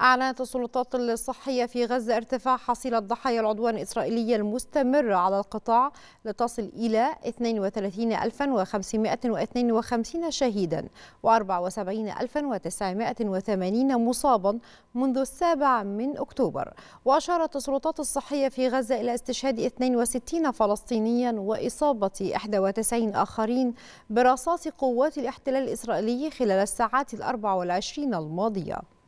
أعلنت السلطات الصحية في غزة ارتفاع حصيلة ضحايا العدوان الإسرائيلي المستمر على القطاع لتصل إلى 32552 شهيدا و74980 مصابا منذ السابع من أكتوبر وأشارت السلطات الصحية في غزة إلى استشهاد 62 فلسطينيا وإصابة 91 آخرين برصاص قوات الاحتلال الإسرائيلي خلال الساعات الأربع والعشرين الماضية